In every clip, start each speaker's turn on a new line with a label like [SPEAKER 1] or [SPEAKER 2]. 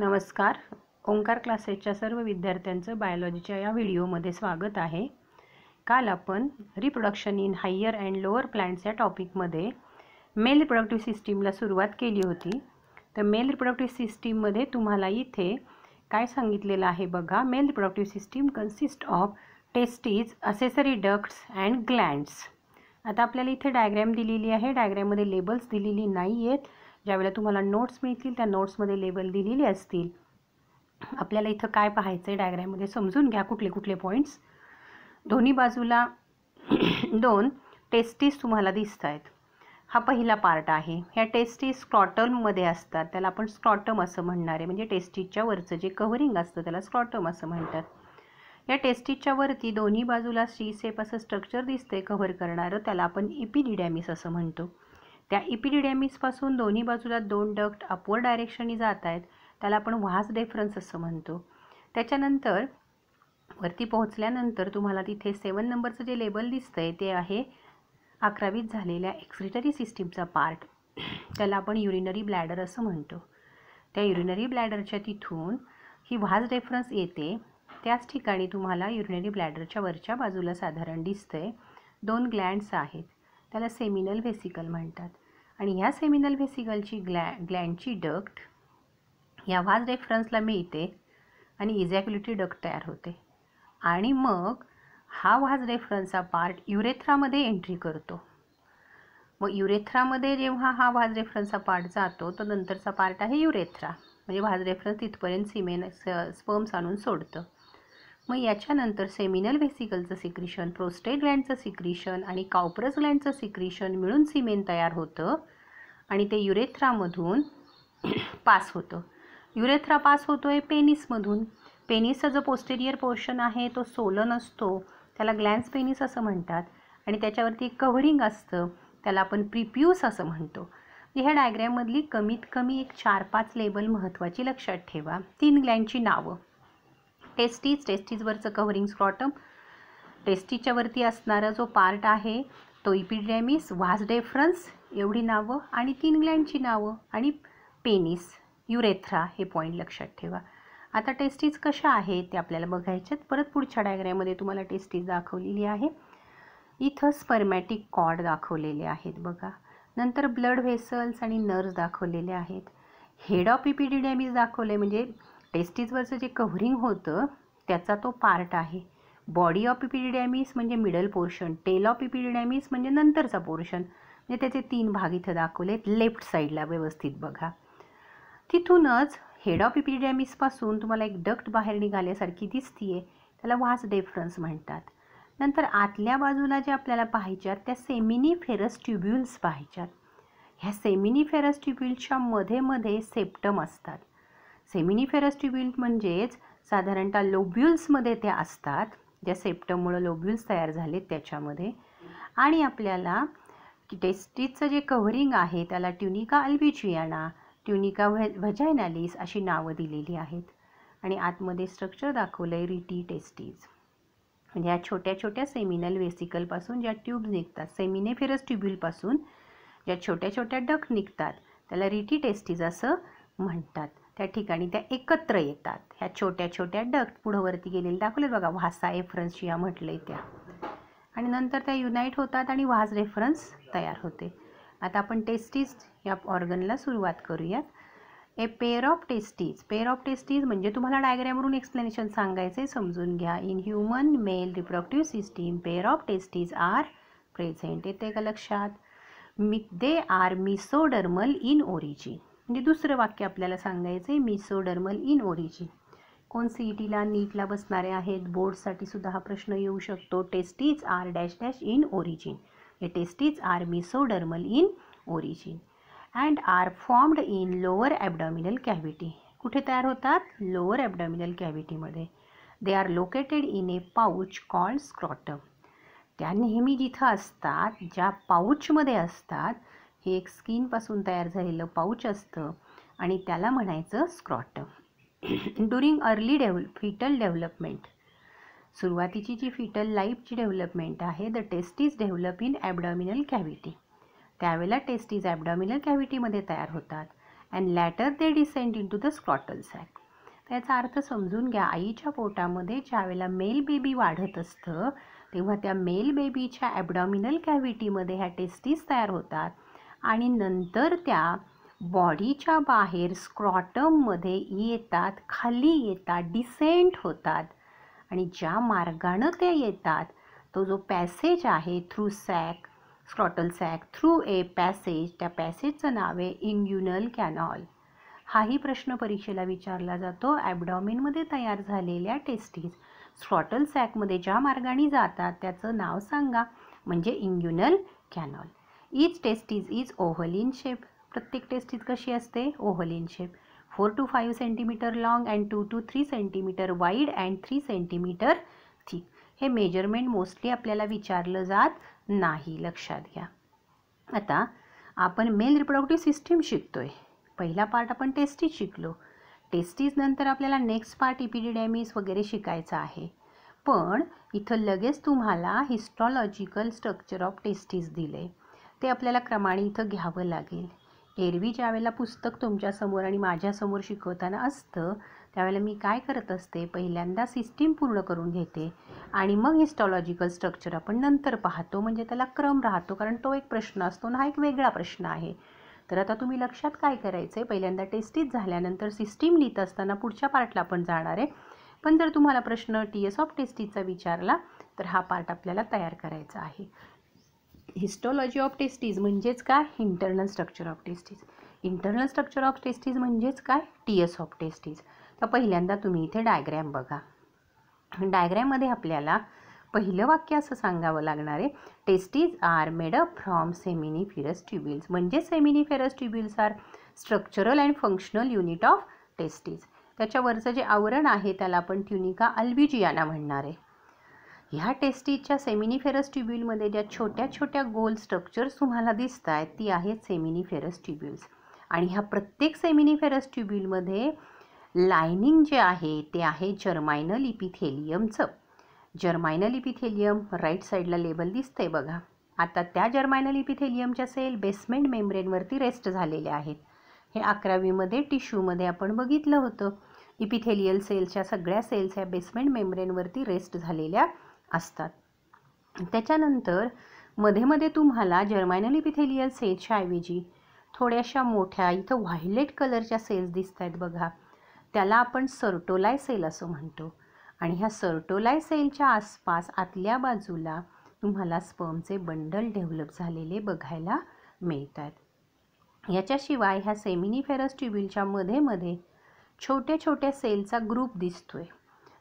[SPEAKER 1] नमस्कार ओंकार क्लासेसच्या सर्व विद्यार्थ्यांचं बायोलॉजीच्या या व्हिडिओमध्ये स्वागत आहे काल आपण reproduction in higher and lower plants या टॉपिकमध्ये मेल रिप्रोडक्टिव्ह सिस्टीमला सुरुवात केली होती तर मेल रिप्रोडक्टिव्ह सिस्टीममध्ये तुम्हाला इथे काय सांगितलेलं आहे बघा male reproductive system consist of testes accessory ducts and glands आता आपल्याला इथे डायग्रॅम दिलेली आहे डायग्रॅममध्ये लेबल्स दिलेली नाही आहेत ज्यावेळेला तुम्हाला नोट्स मिळतील त्या नोट्समध्ये लेबल दिलेले असतील आपल्याला इथं काय पाहायचं आहे डायग्रॅममध्ये समजून घ्या कुठले कुठले पॉईंट्स दोन्ही बाजूला दोन टेस्टीस तुम्हाला दिसत आहेत हा पहिला पार्ट आहे ह्या टेस्टी स्क्रॉटममध्ये असतात त्याला आपण स्क्रॉटम असं म्हणणार आहे म्हणजे टेस्टीजच्या वरचं जे कव्हरिंग असतं त्याला स्क्रॉटम असं म्हणतात या टेस्टीजच्या वरती दोन्ही बाजूला सी सेप असं स्ट्रक्चर दिसतंय कव्हर करणारं त्याला आपण इपिडिडॅमिस असं म्हणतो त्या इपिडिडेमिसपासून दोन्ही बाजूला दोन डक्ट अपवर डायरेक्शननी जात आहेत त्याला आपण व्हास डेफरन्स असं म्हणतो त्याच्यानंतर वरती पोहोचल्यानंतर तुम्हाला तिथे सेवन नंबरचं जे लेबल दिसतं आहे ते आहे अकरावीत झालेल्या एक्सरिटरी सिस्टीमचा पार्ट त्याला आपण युरिनरी ब्लॅडर असं म्हणतो त्या युरिनरी ब्लॅडरच्या तिथून ही व्हास डेफरन्स येते त्याच ठिकाणी तुम्हाला युरिनरी ब्लॅडरच्या वरच्या बाजूला साधारण आहे दोन ग्लँड्स आहेत त्याला सेमिनल व्हेसिकल म्हणतात आणि ह्या सेमिनल व्हेसिकलची ग्लॅ ग्लँडची डक्ट ह्या वाज रेफरन्सला मिळते आणि इझॅक्युलिटी डक्ट तयार होते आणि मग हा वाज रेफरन्सचा पार्ट युरेथ्रामध्ये एंट्री करतो मग युरेथ्रामध्ये जेव्हा हा वाज रेफरन्सचा पार्ट जातो तर नंतरचा पार्ट आहे युरेथ्रा म्हणजे वाज रेफरन्स तिथपर्यंत सिमेन स्पर्म्स आणून सोडतं मग याच्यानंतर सेमिनल वेसिकलचं सिक्रिशन प्रोस्टेट ग्लँडचं सिक्रिशन आणि कॉपरस ग्लँडचं सिक्रिशन मिळून सिमेन तयार होतं आणि ते युरेथ्रामधून पास होतं युरेथ्रा पास होतो आहे पेनिसमधून पेनिसचा जो पोस्टेरियर पोर्शन आहे तो सोलन असतो त्याला ग्लॅन्स पेनिस असं म्हणतात आणि त्याच्यावरती एक कव्हरिंग असतं त्याला आपण प्रिप्यूस असं म्हणतो ह्या डायग्रॅममधली कमीत कमी एक चार पाच लेबल महत्त्वाची लक्षात ठेवा तीन ग्लँडची नावं टेस्टीज टेस्टीजवरचं कव्हरिंग स्क्रॉटम टेस्टीच्या वरती असणारा जो पार्ट आहे तो इपिड्रॅमिस व्हास डेफरन्स एवढी नावं आणि तीन ग्लँडची नावं आणि पेनिस युरेथ्रा हे पॉईंट लक्षात ठेवा आता टेस्टीज कशा आहेत ते आपल्याला बघायच्यात परत पुढच्या डायग्रॅममध्ये तुम्हाला टेस्टीज दाखवलेली आहे इथं स्पर्मॅटिक कॉर्ड दाखवलेले आहेत बघा नंतर ब्लड व्हेसल्स आणि नर्व्स दाखवलेले आहेत हेड ऑफ इपिडिडॅमिस दाखवले म्हणजे टेस्टीजवरचं जे कव्हरिंग होतं त्याचा तो पार्ट आहे बॉडी ऑफ इपिडिडॅमिस म्हणजे middle portion tail of epididymis म्हणजे नंतरचा पोर्शन म्हणजे त्याचे तीन भाग इथं दाखवलेत लेफ्ट साईडला व्यवस्थित बघा तिथूनच हेड ऑफ इपिडिडॅमिसपासून तुम्हाला एक डक्ट बाहेर निघाल्यासारखी दिसतीये त्याला वास डेफरन्स म्हणतात नंतर आतल्या बाजूला ज्या आपल्याला पाहिजेत त्या सेमिनी फेरस ट्युब्युल्स पाहायच्यात ह्या सेमिनी फेरस ट्युब्युल्सच्या मध्ये मध्ये सेप्टम असतात सेमिनिफेरस ट्युब्युल्स म्हणजेच साधारणतः लोब्युल्समध्ये त्या असतात ज्या सेप्टममुळं लोब्युल्स तयार झालेत त्याच्यामध्ये आणि आपल्याला टेस्टीजचं जे कव्हरिंग आहे त्याला ट्युनिका अल्बिचियाना ट्युनिका व्ह व्हजायनालिस अशी नावं दिलेली आहेत आणि आतमध्ये स्ट्रक्चर दाखवलं आहे रिटी टेस्टीज म्हणजे या छोट्या छोट्या सेमिनल वेसिकलपासून ज्या ट्यूब्स निघतात सेमिनेफेरस ट्युब्युलपासून ज्या छोट्या छोट्या डक निघतात त्याला रिटी टेस्टीज असं म्हणतात त्या ठिकाणी त्या एकत्र येतात ह्या छोट्या छोट्या डक्ट पुढंवरती वरती गेलेले दाखवले बघा व्हासा रेफरन्स या म्हटलं त्या आणि नंतर त्या युनाईट होतात आणि व्हाज रेफरन्स तयार होते आता आपण टेस्टीज या ऑर्गनला सुरुवात करूयात a pair of testes pair of testes म्हणजे तुम्हाला डायग्रॅमवरून एक्सप्लेनेशन सांगायचं आहे समजून घ्या in human male reproductive system pair of testes are present येते का लक्षात मि they are mesodermal in origin म्हणजे दुसरं वाक्य आपल्याला सांगायचं आहे डर्मल इन ओरिजिन कोण सी ई e टीला नीटला बसणारे आहेत बोर्डसाठी सुद्धा हा प्रश्न येऊ शकतो testes are dash dash in origin हे testes are dermal in origin and are formed in lower abdominal cavity कुठे तयार होतात लोअर ॲबडॉमिनल कॅव्हिटीमध्ये they are located in a pouch called scrotum त्या नेहमी जिथं असतात ज्या पाऊचमध्ये असतात हे एक स्किनपासून तयार झालेलं पाऊच असतं आणि त्याला म्हणायचं स्क्रॉट ड्युरिंग अर्ली डेव्हल फिटल डेव्हलपमेंट सुरुवातीची जी फिटल लाईफची डेव्हलपमेंट आहे the testes develop in abdominal cavity त्यावेळेला टेस्टीज ॲबडॉमिनल कॅव्हिटीमध्ये तयार होतात and later they descend into the scrotal sac त्याचा अर्थ समजून घ्या आईच्या पोटामध्ये ज्यावेळेला मेल बेबी वाढत असतं तेव्हा त्या मेल बेबीच्या ॲबडॉमिनल कॅव्हिटीमध्ये ह्या टेस्टीज तयार होतात आणि नंतर त्या बॉडीच्या बाहेर स्क्रॉटममध्ये येतात खाली येतात डिसेंट होतात आणि ज्या मार्गानं त्या येतात तो जो पॅसेज आहे through sac scrotal sac through a passage त्या पॅसेजचं नाव आहे इंग्युनल कॅनॉल हाही प्रश्न परीक्षेला विचारला जातो ॲबडॉमिनमध्ये तयार झालेल्या टेस्टीज स्क्रॉटल सॅकमध्ये ज्या मार्गाने जातात त्याचं नाव सांगा म्हणजे inguinal canal each testes is oval in shape प्रत्येक टेस्टीज कशी असते oval in shape four to five centimeter long and two two three centimeter wide and three centimeter thick हे मेजरमेंट मोस्टली आपल्याला विचारलं जात नाही लक्षात घ्या आता आपण मेल रिप्रोडक्टिव्ह सिस्टीम शिकतोय पहिला पार्ट आपण टेस्टीज शिकलो टेस्टीज नंतर आपल्याला नेक्स्ट पार्ट इपिडिडॅमिस वगैरे शिकायचा आहे पण इथं लगेच तुम्हाला हिस्टॉलॉजिकल स्ट्रक्चर ऑफ टेस्टीज दिले ते आपल्याला क्रमाने इथं घ्यावं लागेल एरवी ज्यावेळेला पुस्तक तुमच्यासमोर आणि माझ्यासमोर शिकवताना असतं त्यावेळेला मी काय करत असते पहिल्यांदा सिस्टीम पूर्ण करून घेते आणि मग हिस्टॉलॉजिकल स्ट्रक्चर आपण नंतर पाहतो म्हणजे त्याला क्रम राहतो कारण तो एक प्रश्न असतो ना हा एक वेगळा प्रश्न आहे तर आता तुम्ही लक्षात काय करायचं आहे पहिल्यांदा टेस्टीत झाल्यानंतर सिस्टीम लिहित असताना पुढच्या पार्टला आपण जाणार आहे पण जर तुम्हाला प्रश्न टी एस ऑफ टेस्टीचा विचारला तर हा पार्ट आपल्याला तयार करायचा आहे हिस्टॉलॉजी ऑफ टेस्टीज म्हणजेच काय internal structure of testes internal structure of testes म्हणजेच काय टी एस ऑफ टेस्टीज तर पहिल्यांदा तुम्ही इथे डायग्रॅम बघा डायग्रॅममध्ये आपल्याला पहिलं वाक्य असं सांगावं लागणार आहे testes are made up from seminiferous tubules म्हणजे seminiferous tubules are structural and functional unit of testes त्याच्यावरचं जे आवरण आहे त्याला आपण ट्युनिका अल्बिजियाना म्हणणार आहे ह्या टेस्टीच्या सेमिनिफेरस ट्युब्युलमध्ये ज्या छोट्या छोट्या गोल स्ट्रक्चर्स तुम्हाला दिसत आहेत ती आहेत सेमिनिफेरस ट्युब्युल्स आणि ह्या प्रत्येक सेमिनिफेरस ट्युब्युलमध्ये लायनिंग जे आहे ते आहे जर्मायनल इपिथेलियमचं जर्मायनल इपिथेलियम राईट साईडला लेबल दिसतंय बघा आता त्या जर्मायनल इपिथेलियमच्या सेल बेसमेंट मेम्ब्रेनवरती रेस्ट झालेल्या आहेत हे अकरावीमध्ये टिश्यूमध्ये आपण बघितलं होतं इपिथेलियल सेल्सच्या सगळ्या सेल्स ह्या बेसमेंट मेम्ब्रेनवरती रेस्ट झालेल्या असतात त्याच्यानंतर मध्ये मध्ये तुम्हाला इपिथेलियल सेल्सच्या ऐवजी थोड्याशा मोठ्या इथं व्हायलेट कलरच्या सेल्स दिसत आहेत बघा त्याला आपण सर्टोलाय सेल असं म्हणतो आणि ह्या सर्टोलाय सेलच्या आसपास आतल्या बाजूला तुम्हाला स्पर्मचे बंडल डेव्हलप झालेले बघायला मिळतात याच्याशिवाय ह्या सेमिनिफेरस ट्युब्युलच्या मध्ये मध्ये छोट्या छोट्या सेलचा ग्रुप दिसतोय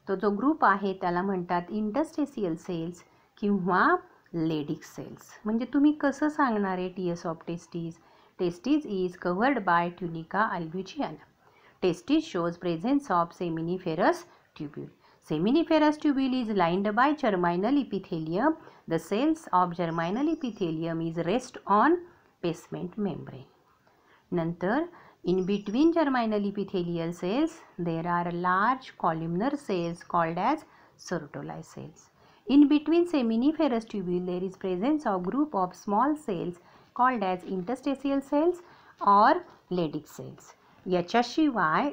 [SPEAKER 1] तो जो ग्रुप आहे त्याला म्हणतात इंडस्ट्रेसियल सेल्स किंवा लेडिक सेल्स म्हणजे तुम्ही कसं सांगणार आहे T of testes testes is covered by tunica albuginea testes shows presence of seminiferous tubule seminiferous tubule is lined by germinal epithelium the cells of germinal epithelium is rest on basement membrane नंतर In between germinal epithelial cells, there are large columnar cells called as cells cells. In between seminiferous tubule, there is presence of group of small cells called as interstitial cells or Leydig cells याच्याशिवाय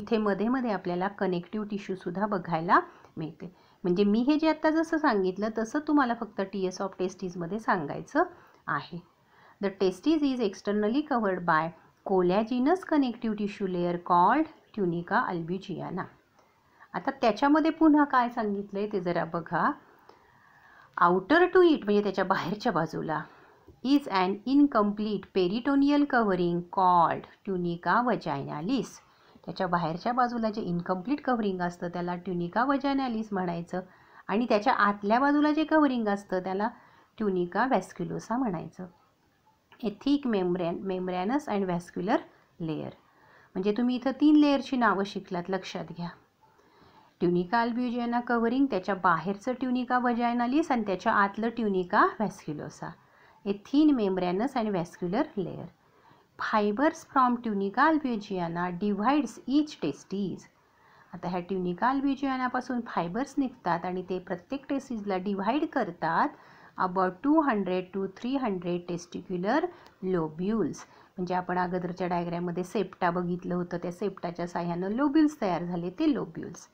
[SPEAKER 1] इथे मध्ये मध्ये आपल्याला connective सुद्धा बघायला मिळते म्हणजे मी हे जे आत्ता जसं सांगितलं तसं तुम्हाला फक्त टी एस ऑफ टेस्टीजमध्ये सांगायचं आहे the testes is externally covered by collagenous connective tissue layer called tunica albuginea आता त्याच्यामध्ये पुन्हा काय सांगितलं आहे ते जरा बघा आउटर टू इट म्हणजे त्याच्या बाहेरच्या बाजूला is and incomplete peritoneal covering called tunica vaginalis त्याच्या बाहेरच्या बाजूला जे इनकम्प्लीट कव्हरिंग असतं त्याला ट्युनिका वजायनालिस म्हणायचं आणि त्याच्या आतल्या बाजूला जे कव्हरिंग असतं त्याला ट्युनिका वॅस्क्युलोसा म्हणायचं a thick membrane membranous and vascular layer म्हणजे तुम्ही इथं तीन लेयरची नावं शिकलात लक्षात घ्या ट्युनिका अल्ब्युजेना कवरिंग त्याच्या बाहेरचं ट्युनिका वजायनालिस आणि त्याच्या आतलं tunica vasculosa a thin membranous and vascular layer fibres from tunica albuginea divides each testes आता ह्या ट्युनिका अल्ब्युजियानापासून फायबर्स निघतात आणि ते प्रत्येक टेस्टीजला डिव्हाइड करतात about two hundred to three hundred testicular lobules म्हणजे आपण अगोदरच्या डायग्रॅममध्ये सेप्टा बघितलं होतं त्या सेप्टाच्या साह्यानं लोब्युल्स तयार झाले ते lobules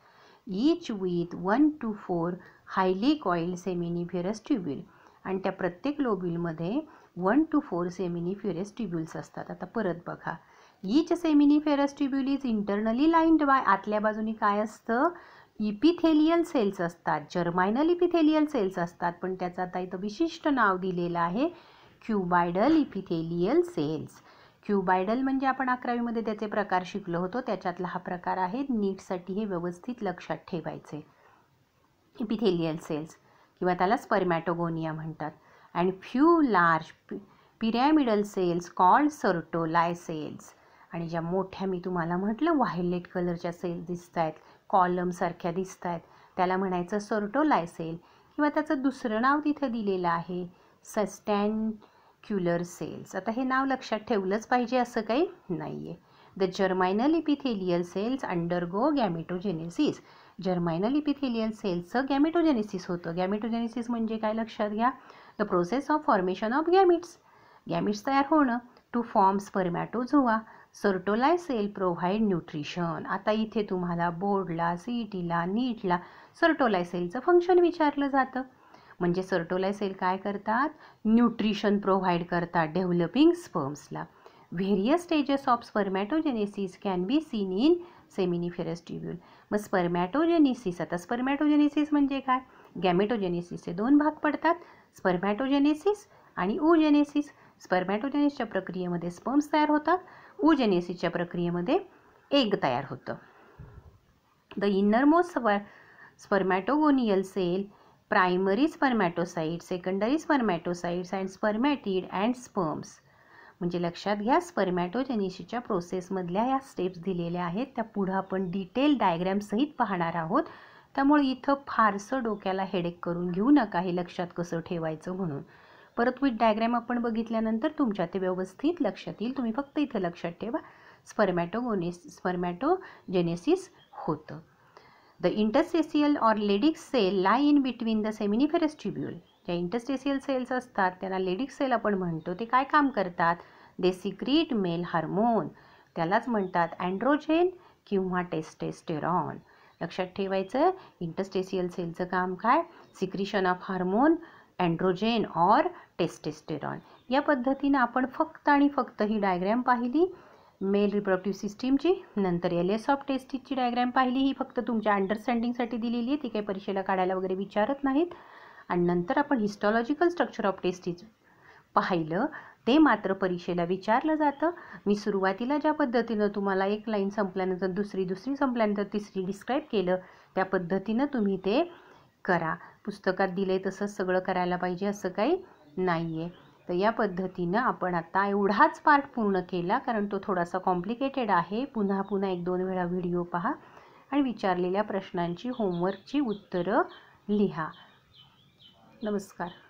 [SPEAKER 1] each with one two four highly coil seminiferous tubule आणि त्या प्रत्येक लोब्युलमध्ये one two four seminiferous tubules असतात आता परत बघा each seminiferous tubule is internally lined by आतल्या बाजूनी काय असतं इपिथेलियल सेल्स असतात जर्मायनल इपिथेलियल सेल्स असतात पण त्याचं आता इथं विशिष्ट नाव दिलेलं आहे क्युबायडल इपिथेलियल सेल्स क्युबायडल म्हणजे आपण अकरावीमध्ये त्याचे प्रकार शिकलो होतो त्याच्यातला हा प्रकार आहे नीटसाठी हे व्यवस्थित लक्षात ठेवायचे इपिथेलियल सेल्स किंवा त्याला स्पर्मॅटोगोनिया म्हणतात and few large pyramidal cells called Sertoli cells आणि ज्या मोठ्या मी तुम्हाला म्हटलं व्हायलेट कलरच्या सेल्स दिसत आहेत कॉलमसारख्या दिसत आहेत त्याला म्हणायचं सर्टोलायसेल लायसेल किंवा त्याचं दुसरं नाव तिथं दिलेलं आहे सस्टॅनक्युलर सेल्स आता हे नाव लक्षात ठेवलंच पाहिजे असं काही नाही आहे the germinal epithelial cells undergo gametogenesis germinal epithelial सेल्सचं गॅमेटोजेनेसिस होतं गॅमेटोजेनेसिस म्हणजे काय लक्षात घ्या the process of formation of gametes gametes तयार होणं to form spermatozoa Sertoli cell provide nutrition आता इथे तुम्हाला बोर्डला सी टीला नीटला सर्टोलाय सेलचं फंक्शन विचारलं जातं म्हणजे सर्टोलाय सेल काय करतात न्यूट्रिशन प्रोव्हाइड करतात डेव्हलपिंग स्पर्म्सला various stages of spermatogenesis can be seen in seminiferous tubule मग स्पर्मॅटोजेनेसिस आता स्पर्मॅटोजेनेसिस म्हणजे काय गॅमेटोजेनेसिसचे दोन भाग पडतात स्पर्मॅटोजेनेसिस आणि ओजेनेसिस स्पर्मॅटोजेनेसच्या प्रक्रियेमध्ये स्पर्म्स तयार होतात उजेनेसीच्या प्रक्रियेमध्ये एग तयार होतं द इनरमोस्ट स्व spermatogonial cell primary spermatocyte secondary spermatocytes and spermatid and sperms म्हणजे लक्षात घ्या स्पर्मॅटोजेनिसीच्या प्रोसेसमधल्या या स्टेप्स दिलेल्या आहेत त्या पुढं आपण डिटेल डायग्रॅमसहित पाहणार आहोत त्यामुळे इथं फारसं डोक्याला हेडेक करून घेऊ नका हे लक्षात कसं ठेवायचं म्हणून परत विथ डायग्रॅम आपण बघितल्यानंतर तुमच्या ते व्यवस्थित लक्षात येईल तुम्ही फक्त इथं लक्षात ठेवा स्पर्मॅटोगोनेस स्पर्मॅटोजेनेसिस होतं the interstitial or Leydig cell lie in between the seminiferous tubule ज्या इंटरसेसियल सेल्स असतात त्यांना लेडिक सेल आपण म्हणतो ते काय काम करतात दे सिक्रीट मेल हार्मोन त्यालाच म्हणतात अँड्रोजेन किंवा टेस्टेस्टेरॉन लक्षात ठेवायचं इंटरस्टेसियल सेलचं काम काय secretion of hormone androgen or testosterone या पद्धतीनं आपण फक्त आणि फक्त ही डायग्रॅम पाहिली मेल रिप्रोडक्टिव्ह सिस्टीमची नंतर एल एस ऑफ टेस्टिसची डायग्रॅम पाहिली ही फक्त तुमच्या अंडरस्टँडिंगसाठी दिलेली आहे ती काही परीक्षेला काढायला वगैरे विचारत नाहीत आणि नंतर आपण हिस्टॉलॉजिकल स्ट्रक्चर ऑफ टेस्टीज पाहिलं ते मात्र परीक्षेला विचारलं जातं मी सुरुवातीला ज्या पद्धतीनं तुम्हाला एक लाईन संपल्यानंतर दुसरी दुसरी संपल्यानंतर तिसरी डिस्क्राईब केलं त्या पद्धतीनं तुम्ही ते करा पुस्तकात दिले तसं सगळं करायला पाहिजे असं काही नाही आहे तर या पद्धतीनं आपण आता एवढाच पार्ट पूर्ण केला कारण तो थोडासा कॉम्प्लिकेटेड आहे पुन्हा पुन्हा एक दोन वेळा व्हिडिओ पहा आणि विचारलेल्या प्रश्नांची होमवर्कची उत्तरं लिहा नमस्कार